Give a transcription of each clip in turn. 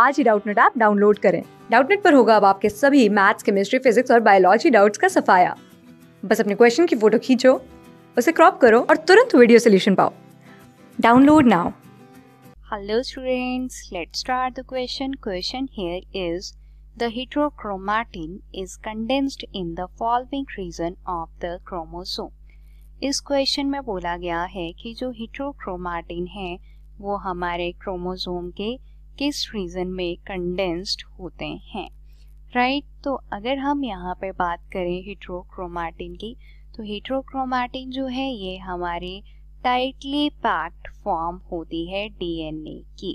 आज ही Doubtnut app download करें डाउटनेट पर होगा अब आपके सभी मैथ्स केमिस्ट्री फिजिक्स और बायोलॉजी डाउट्स का सफाया बस अपने क्वेश्चन की फोटो खींचो उसे क्रॉप करो और तुरंत वीडियो सोल्यूशन पाओ download now hello students let's start the question question here is the heterochromatin is condensed in the following region of the chromosome इस क्वेश्चन में बोला गया है कि जो हीट्रोक्रोमाटिन है वो हमारे क्रोमोसोम के किस रीजन में कंडेंस्ड होते हैं राइट right? तो अगर हम यहाँ पे बात करें हीट्रोक्रोमाटिन की तो हीट्रोक्रोमाटिन जो है ये हमारी टाइटली पैक्ड फॉर्म होती है डीएनए की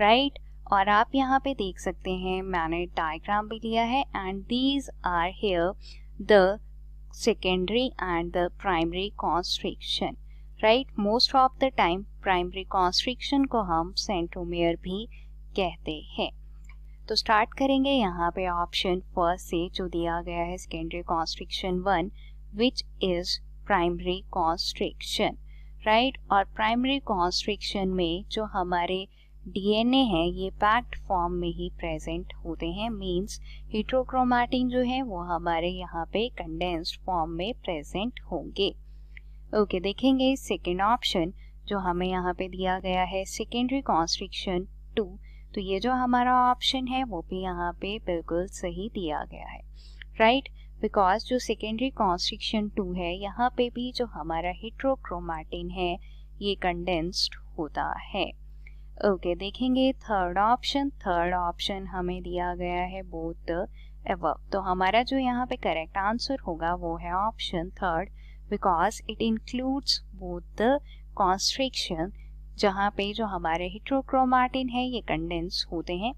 राइट right? और आप यहाँ पे देख सकते हैं मैंने डायग्राम भी लिया है and these are here the secondary and the primary constriction right most of the time primary constriction को हम सेंट्रोमेयर भी कहते हैं तो स्टार्ट करेंगे यहाँ पे ऑप्शन फर्स्ट से जो दिया गया है secondary constriction one which is primary constriction right और प्राइमरी कॉन्स्ट्रिक्शन में जो हमारे डीएनए है ये पैक्ड फॉर्म में ही प्रेजेंट होते हैं मींस हीट्रोक्रोमैटिन जो है वो हमारे यहाँ पे कंडेंस्ड फॉर्म में प्रेजेंट होंगे ओके okay, देखेंगे सेकेंड ऑप्शन जो हमें यहाँ पे दिया गया है सेकेंडरी कॉन्स्ट्रिक्शन टू तो ये जो हमारा ऑप्शन है वो भी यहाँ पे बिल्कुल सही दिया गया है राइट right? बिकॉज जो सेकेंडरी कॉन्स्ट्रिक्शन टू है यहाँ पे भी जो हमारा हिट्रोक्रोमाटिन है ये कंडेंस्ड होता है ओके okay, देखेंगे थर्ड ऑप्शन थर्ड ऑप्शन हमें दिया गया है बोथ एव तो हमारा जो यहाँ पे करेक्ट आंसर होगा वो है option third because it includes both the constriction जहाँ पे जो हमारे हिट्रोक्रोमाटिन है ये कंडेंस होते हैं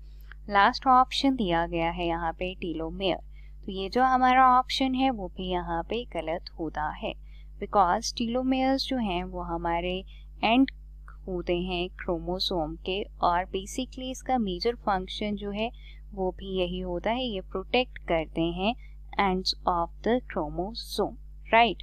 लास्ट ऑप्शन दिया गया है यहाँ पे टीलोमेयर तो ये जो हमारा ऑप्शन है वो भी यहाँ पे गलत होता है बिकॉज टीलोमेयर्स जो हैं वो हमारे एंड होते हैं क्रोमोसोम के और बेसिकली इसका मेजर फंक्शन जो है वो भी यही होता है ये प्रोटेक्ट करते हैं ends of the chromosome right